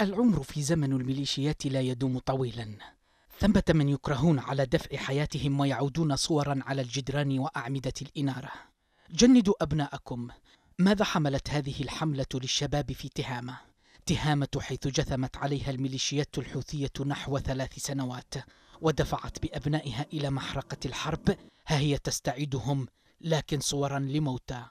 العمر في زمن الميليشيات لا يدوم طويلا ثمة من يكرهون على دفع حياتهم ويعودون صورا على الجدران وأعمدة الإنارة جندوا أبناءكم ماذا حملت هذه الحملة للشباب في تهامة؟ تهامة حيث جثمت عليها الميليشيات الحوثية نحو ثلاث سنوات ودفعت بأبنائها إلى محرقة الحرب ها هي تستعيدهم لكن صورا لموتى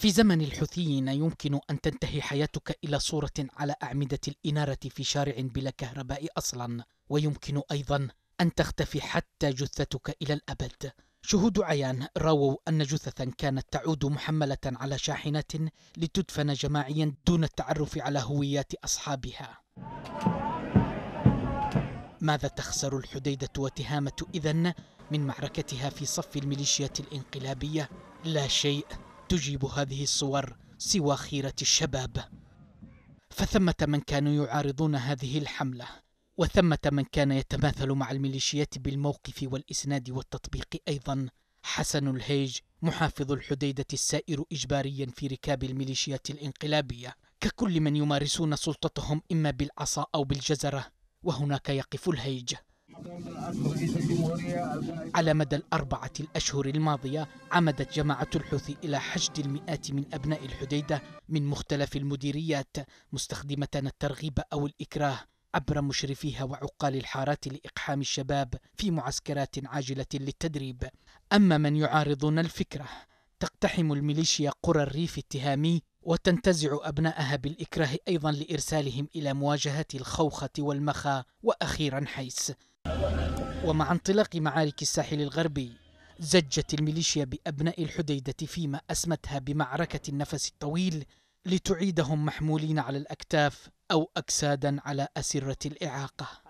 في زمن الحوثيين يمكن أن تنتهي حياتك إلى صورة على أعمدة الإنارة في شارع بلا كهرباء أصلا ويمكن أيضا أن تختفي حتى جثتك إلى الأبد شهود عيان رووا أن جثثا كانت تعود محملة على شاحنة لتدفن جماعيا دون التعرف على هويات أصحابها ماذا تخسر الحديدة وتهامة إذن من معركتها في صف الميليشيات الإنقلابية؟ لا شيء تجيب هذه الصور سوى خيرة الشباب فثمة من كانوا يعارضون هذه الحملة وثمة من كان يتماثل مع الميليشيات بالموقف والإسناد والتطبيق أيضا حسن الهيج محافظ الحديدة السائر إجباريا في ركاب الميليشيات الإنقلابية ككل من يمارسون سلطتهم إما بالعصا أو بالجزرة وهناك يقف الهيج على مدى الأربعة الأشهر الماضية عمدت جماعة الحوثي إلى حشد المئات من أبناء الحديدة من مختلف المديريات مستخدمة الترغيب أو الإكراه عبر مشرفيها وعقال الحارات لإقحام الشباب في معسكرات عاجلة للتدريب أما من يعارضون الفكرة تقتحم الميليشيا قرى الريف التهامي وتنتزع أبنائها بالإكراه أيضا لإرسالهم إلى مواجهة الخوخة والمخا وأخيرا حيس ومع انطلاق معارك الساحل الغربي زجت الميليشيا بأبناء الحديدة فيما أسمتها بمعركة النفس الطويل لتعيدهم محمولين على الأكتاف أو أجسادا على أسرة الإعاقة